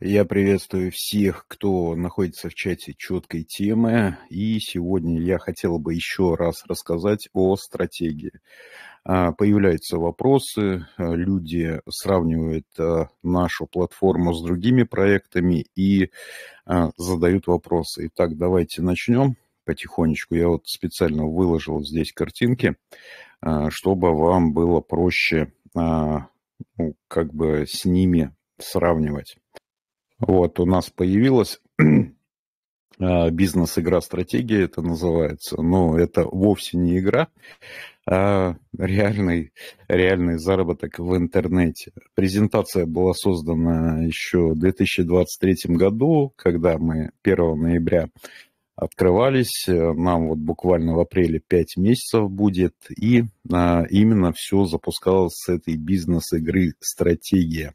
Я приветствую всех, кто находится в чате четкой темы. И сегодня я хотел бы еще раз рассказать о стратегии. А, появляются вопросы, а, люди сравнивают а, нашу платформу с другими проектами и задают вопросы. Итак, давайте начнем потихонечку. Я вот специально выложил здесь картинки, чтобы вам было проще ну, как бы с ними сравнивать. Вот, у нас появилась а, бизнес-игра-стратегия, это называется, но это вовсе не игра, а реальный, реальный заработок в интернете. Презентация была создана еще в 2023 году, когда мы 1 ноября открывались. Нам вот буквально в апреле 5 месяцев будет. И а, именно все запускалось с этой бизнес-игры «Стратегия». стратегия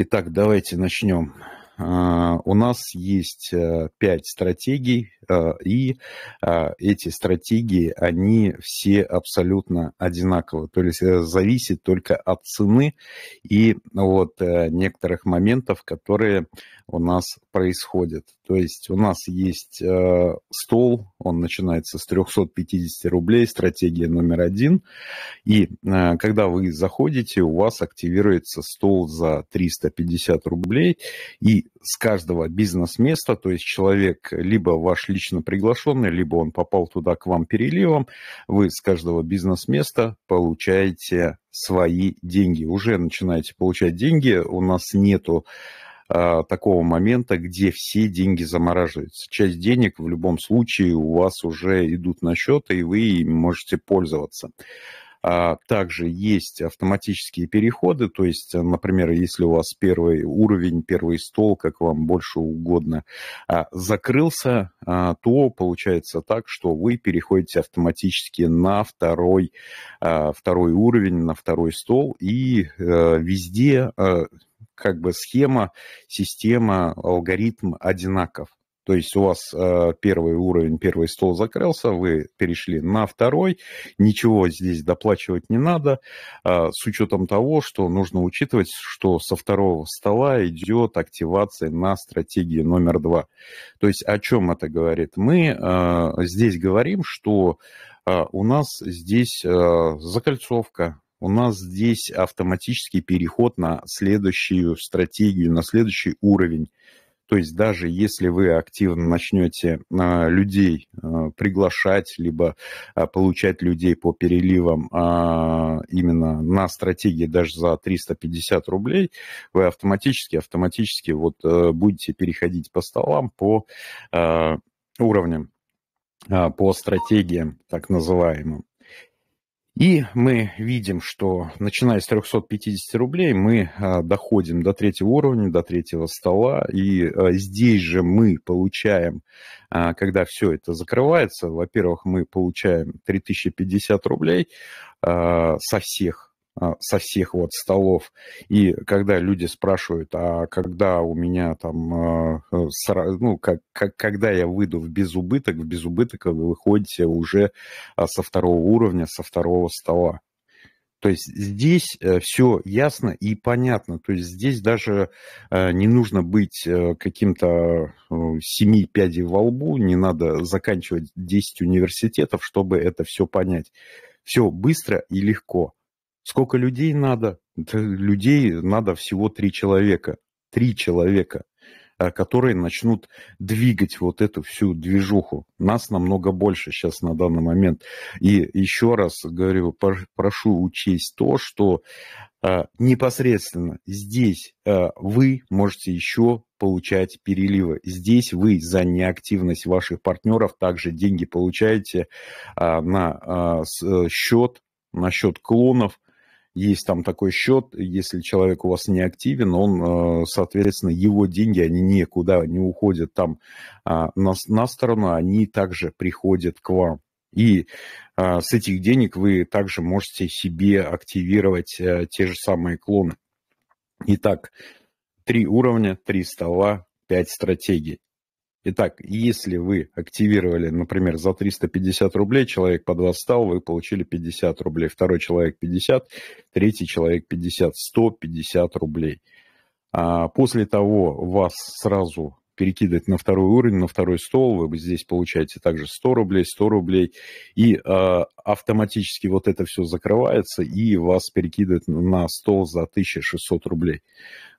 Итак, давайте начнем. А, у нас есть э, пять стратегий, э, и а, эти стратегии, они все абсолютно одинаковы. То есть э, зависит только от цены и вот некоторых моментов, которые у нас происходят. То есть у нас есть э, стол, он начинается с 350 рублей, стратегия номер один. И э, когда вы заходите, у вас активируется стол за 350 рублей. И с каждого бизнес-места, то есть человек либо ваш лично приглашенный, либо он попал туда к вам переливом, вы с каждого бизнес-места получаете свои деньги. Уже начинаете получать деньги. У нас нету а, такого момента, где все деньги замораживаются. Часть денег в любом случае у вас уже идут на счет, и вы можете пользоваться. А, также есть автоматические переходы, то есть, например, если у вас первый уровень, первый стол, как вам больше угодно, а, закрылся, то получается так, что вы переходите автоматически на второй, второй уровень, на второй стол, и э, везде э, как бы схема, система, алгоритм одинаков. То есть у вас э, первый уровень, первый стол закрылся, вы перешли на второй, ничего здесь доплачивать не надо, э, с учетом того, что нужно учитывать, что со второго стола идет активация на стратегии номер два. То есть о чем это говорит? Мы э, здесь говорим, что э, у нас здесь э, закольцовка, у нас здесь автоматический переход на следующую стратегию, на следующий уровень. То есть даже если вы активно начнете а, людей а, приглашать, либо а, получать людей по переливам именно на стратегии даже за 350 рублей, вы автоматически, автоматически вот э, будете переходить по столам, по уровням, по стратегиям так называемым. И мы видим, что начиная с 350 рублей мы а, доходим до третьего уровня, до третьего стола, и а, здесь же мы получаем, а, когда все это закрывается, во-первых, мы получаем 3050 рублей со всех а, со всех вот столов. И когда люди спрашивают, а когда у меня там, а, э, ну, как, как, когда я выйду в безубыток, в безубыток вы выходите уже а, со второго уровня, со второго стола. То есть здесь э, все ясно и понятно. То есть здесь даже э, не нужно быть каким-то семи пядей во лбу, не надо заканчивать 10 университетов, чтобы это все понять. Все быстро и легко. Сколько людей надо? Людей надо всего три человека. Три человека, а, которые начнут двигать вот эту всю движуху. Нас намного больше сейчас на данный момент. И еще раз говорю, прошу учесть то, что а, непосредственно здесь а, вы можете еще получать переливы. Здесь вы за неактивность ваших партнеров также деньги получаете на э, счет, на счет клонов, есть там такой счет, если человек у вас не активен, он, э, соответственно, его деньги, они никуда не уходят там а, на, на сторону, они также приходят к вам. И а, с этих денег вы также можете себе активировать э, те же самые клоны. Итак, три уровня, три стола, пять стратегий. Итак, если вы активировали, например, за 350 рублей, человек под вас стал, вы получили 50 рублей, второй человек 50, третий человек 50, 150 рублей. А после того вас сразу перекидывать на второй уровень, на второй стол, вы здесь получаете также 100 рублей, 100 рублей, и э, автоматически вот это все закрывается, и вас перекидывают на стол за 1600 рублей.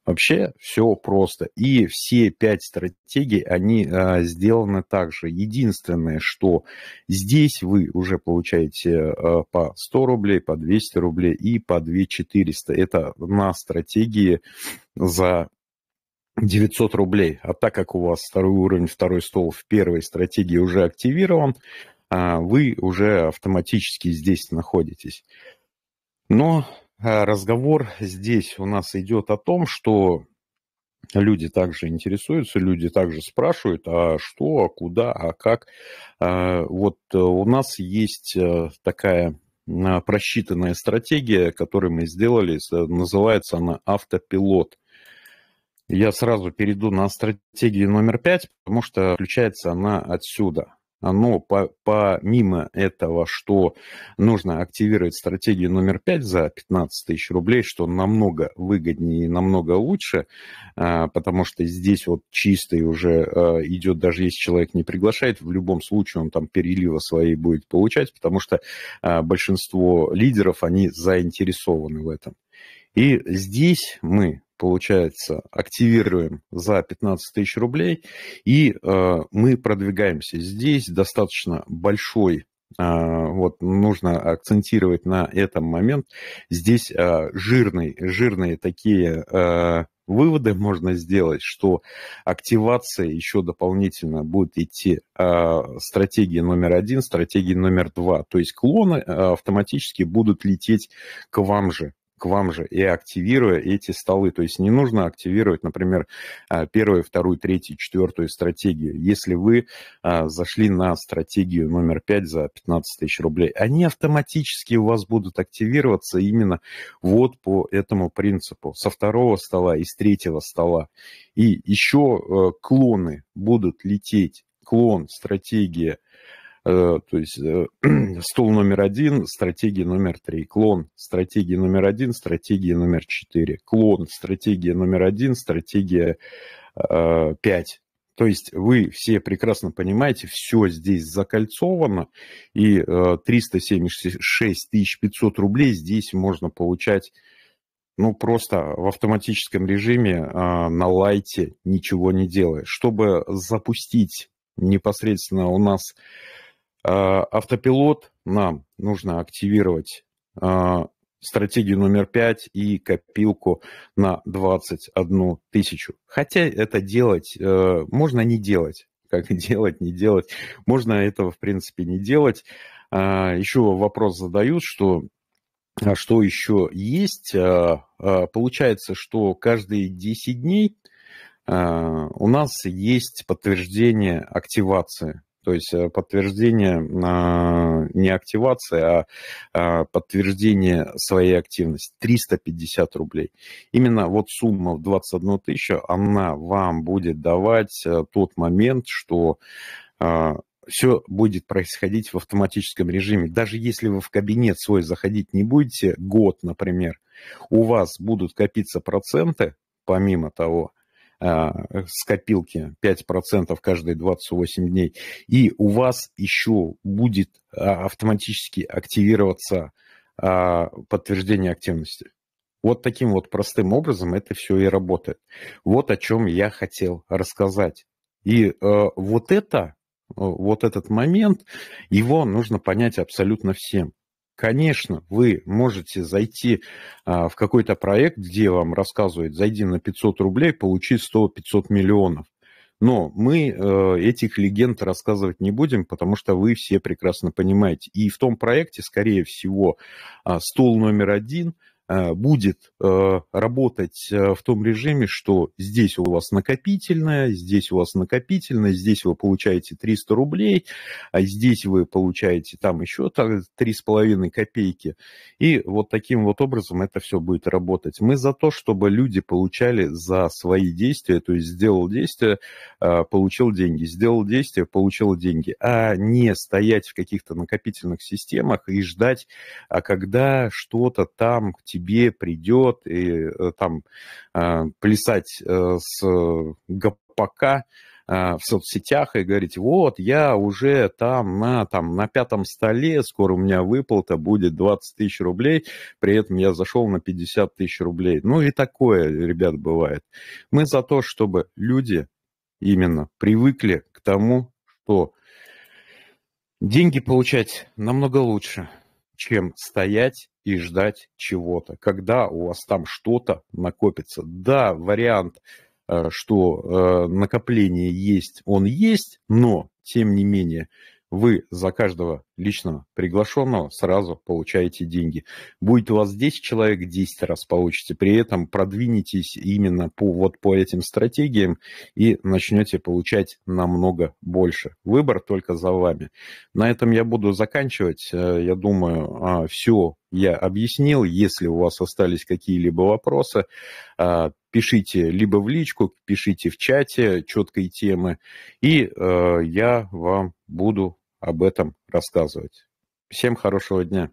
Вообще все просто. И все пять стратегий, они э, сделаны так же. Единственное, что здесь вы уже получаете э, по 100 рублей, по 200 рублей и по 2400. Это на стратегии за 900 рублей. А так как у вас второй уровень, второй стол в первой стратегии уже активирован, а, вы уже автоматически здесь находитесь. Но а, разговор здесь у нас идет о том, что люди также интересуются, люди также спрашивают, а что, а куда, а как. А, вот э, у нас есть э, такая просчитанная стратегия, которую мы сделали, называется она автопилот – я сразу перейду на стратегию номер пять, потому что включается она отсюда. Но по, помимо этого, что нужно активировать стратегию номер 5 за 15 тысяч рублей, что намного выгоднее и намного лучше, а, потому что здесь вот чистый уже а, идет, даже если человек не приглашает, в любом случае он там перелива своей будет получать, потому что а, большинство лидеров, они заинтересованы в этом. И здесь мы получается, активируем за 15 тысяч рублей, и э, мы продвигаемся. Здесь достаточно большой э, вот нужно акцентировать на этом момент. Здесь э, жирный жирные такие э, выводы можно сделать, что активация еще дополнительно будет идти стратегии номер один, стратегии номер два. То есть клоны автоматически будут лететь к вам же к вам же и активируя эти столы. То есть не нужно активировать, например, а, первую, вторую, третью, четвертую стратегию. Если вы а, зашли на стратегию номер 5 за 15 тысяч рублей, они автоматически у вас будут активироваться именно вот по этому принципу. Со второго стола и с третьего стола. И еще э, клоны будут лететь. Клон, стратегия – Э, то есть э, стул номер один, стратегия номер три, клон, стратегия номер один, стратегия номер четыре, клон, стратегия номер один, стратегия э, пять. То есть вы все прекрасно понимаете, все здесь закольцовано, и 376 500 рублей здесь можно получать ну, просто в автоматическом режиме на лайте, ничего не делая. Чтобы запустить непосредственно у нас а, автопилот нам нужно активировать а, стратегию номер 5 и копилку на 21 тысячу. Хотя это делать э, можно не делать. Как делать, не делать. Можно этого, в принципе, не делать. А, еще вопрос задают, что а что еще есть? получается, что каждые 10 дней у нас есть подтверждение активации то есть э, подтверждение а, не активации, а, а подтверждение своей активности. 350 рублей. Именно вот сумма в 21 тысячу, она вам будет давать э, тот момент, что а, все будет происходить в автоматическом режиме. Даже если вы в кабинет свой заходить не будете, год, например, у вас будут копиться проценты, помимо того, а, э, с копилки 5% каждые 28 дней, и у вас еще будет а, автоматически активироваться а, подтверждение активности. Вот таким вот простым образом это все и работает. Вот о чем я хотел рассказать. И э, вот это, э, вот этот момент, его нужно понять абсолютно всем. Конечно, вы можете зайти а, в какой-то проект, где вам рассказывают, зайди на 500 рублей, получи 100-500 миллионов. Но мы э, этих легенд рассказывать не будем, потому что вы все прекрасно понимаете. И в том проекте, скорее всего, а, стул номер один – Э, будет э, работать э, в том режиме, что здесь у вас накопительное, здесь у вас накопительное, здесь вы получаете 300 рублей, а здесь вы получаете там еще 3,5 копейки. И вот таким вот образом это все будет работать. Мы за то, чтобы люди получали за свои действия, то есть сделал действие, получил деньги, сделал действие, получил деньги, а не стоять в каких-то накопительных системах и ждать, а когда что-то там тебе тебе придет и э, там а, плясать э, с э, гопака а, в соцсетях и говорить, вот, я уже там на, там на пятом столе, скоро у меня выплата будет 20 тысяч рублей, при этом я зашел на 50 тысяч рублей. Ну и такое, ребят, бывает. Мы за то, чтобы люди именно привыкли к тому, что деньги получать намного лучше – чем стоять и ждать чего-то, когда у вас там что-то накопится. Да, вариант, э, что э, накопление есть, он есть, но, тем не менее, вы за каждого личного приглашенного сразу получаете деньги. Будет у вас 10 человек, 10 раз получите. При этом продвинетесь именно по, вот по этим стратегиям и начнете получать намного больше. Выбор только за вами. На этом я буду заканчивать. Э, я думаю, а, все я объяснил. Если у вас остались какие-либо вопросы, а, пишите либо в личку, пишите в чате четкой темы, и э, я вам буду об этом рассказывать. Всем хорошего дня!